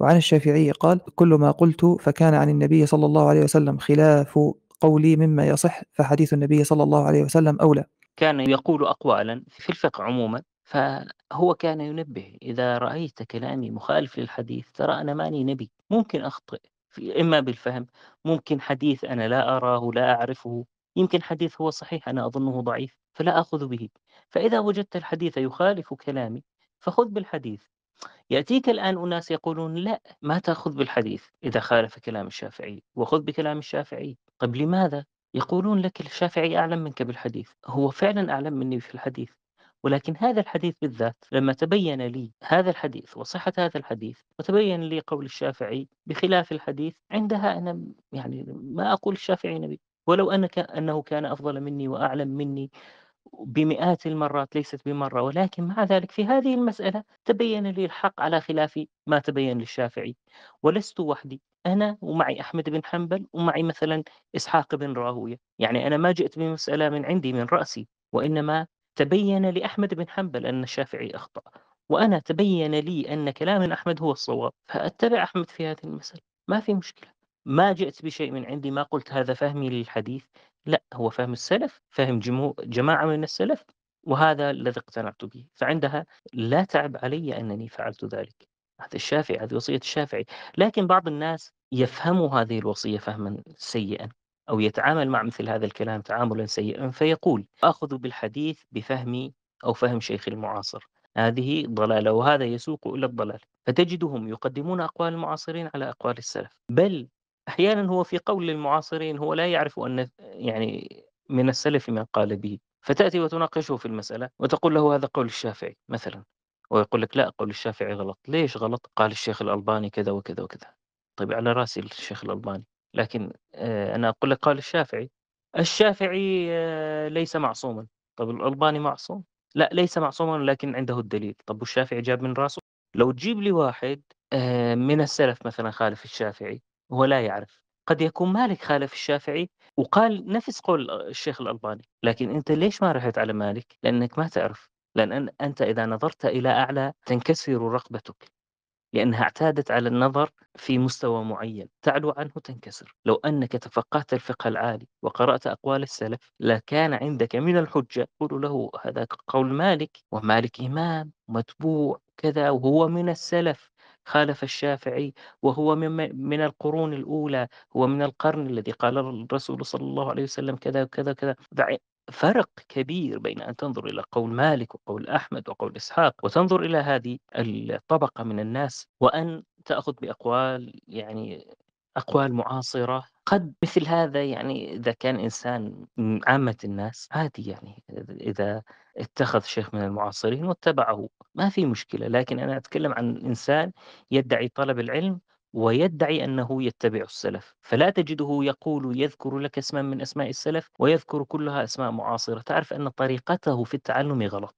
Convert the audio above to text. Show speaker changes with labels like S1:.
S1: وعن الشافعي قال كل ما قلت فكان عن النبي صلى الله عليه وسلم خلاف قولي مما يصح فحديث النبي صلى الله عليه وسلم أولى كان يقول أقوالا في الفقه عموما فهو كان ينبه إذا رأيت كلامي مخالف للحديث ترى أنا ماني نبي ممكن أخطئ إما بالفهم ممكن حديث أنا لا أراه لا أعرفه يمكن حديث هو صحيح أنا أظنه ضعيف فلا أخذ به فإذا وجدت الحديث يخالف كلامي فخذ بالحديث يأتيك الآن أناس يقولون لا ما تأخذ بالحديث إذا خالف كلام الشافعي وخذ بكلام الشافعي طيب لماذا؟ يقولون لك الشافعي أعلم منك بالحديث هو فعلا أعلم مني في الحديث ولكن هذا الحديث بالذات لما تبين لي هذا الحديث وصحة هذا الحديث وتبين لي قول الشافعي بخلاف الحديث عندها أنا يعني ما أقول الشافعي نبي ولو أنك أنه كان أفضل مني وأعلم مني بمئات المرات ليست بمرة ولكن مع ذلك في هذه المسألة تبين لي الحق على خلاف ما تبين للشافعي ولست وحدي أنا ومعي أحمد بن حنبل ومعي مثلا إسحاق بن راهوية يعني أنا ما جئت بمسألة من عندي من رأسي وإنما تبين لأحمد بن حنبل أن الشافعي أخطأ وأنا تبين لي أن كلام أحمد هو الصواب فأتبع أحمد في هذه المسألة ما في مشكلة ما جئت بشيء من عندي ما قلت هذا فهمي للحديث لا هو فهم السلف فهم جمو... جماعة من السلف وهذا الذي اقتنعت به فعندها لا تعب علي أنني فعلت ذلك هذا الشافعي هذه وصية الشافعي لكن بعض الناس يفهم هذه الوصية فهما سيئا أو يتعامل مع مثل هذا الكلام تعاملا سيئا فيقول أخذ بالحديث بفهمي أو فهم شيخ المعاصر هذه ضلالة وهذا يسوق إلى الضلال فتجدهم يقدمون أقوال المعاصرين على أقوال السلف بل أحيانا هو في قول المعاصرين هو لا يعرف أن يعني من السلف من قال به فتأتي وتناقشه في المسألة وتقول له هذا قول الشافعي مثلا ويقول لك لا قول الشافعي غلط ليش غلط قال الشيخ الألباني كذا وكذا وكذا طيب على راسي الشيخ الألباني لكن آه، أنا أقول لك قال الشافعي الشافعي آه، ليس معصوما طب الألباني معصوم لا ليس معصوما لكن عنده الدليل طب والشافعي جاب من راسه لو تجيب لي واحد آه، من السلف مثلا خالف الشافعي هو لا يعرف قد يكون مالك خالف الشافعي وقال نفس قول الشيخ الألباني لكن أنت ليش ما رحت على مالك لأنك ما تعرف لأن أنت إذا نظرت إلى أعلى تنكسر رقبتك لأنها اعتادت على النظر في مستوى معين تعلو عنه تنكسر لو أنك تفقهت الفقه العالي وقرأت أقوال السلف لكان عندك من الحجة قول له هذا قول مالك ومالك إمام متبوع كذا وهو من السلف خالف الشافعي وهو من, من القرون الأولى هو من القرن الذي قال الرسول صلى الله عليه وسلم كذا وكذا وكذا فرق كبير بين أن تنظر إلى قول مالك وقول أحمد وقول إسحاق وتنظر إلى هذه الطبقة من الناس وأن تأخذ بأقوال يعني أقوال معاصرة قد مثل هذا يعني إذا كان إنسان عامة الناس عادي يعني إذا اتخذ شيخ من المعاصرين واتبعه ما في مشكلة لكن أنا أتكلم عن إنسان يدعي طلب العلم ويدعي أنه يتبع السلف فلا تجده يقول يذكر لك اسما من أسماء السلف ويذكر كلها أسماء معاصرة تعرف أن طريقته في التعلم غلط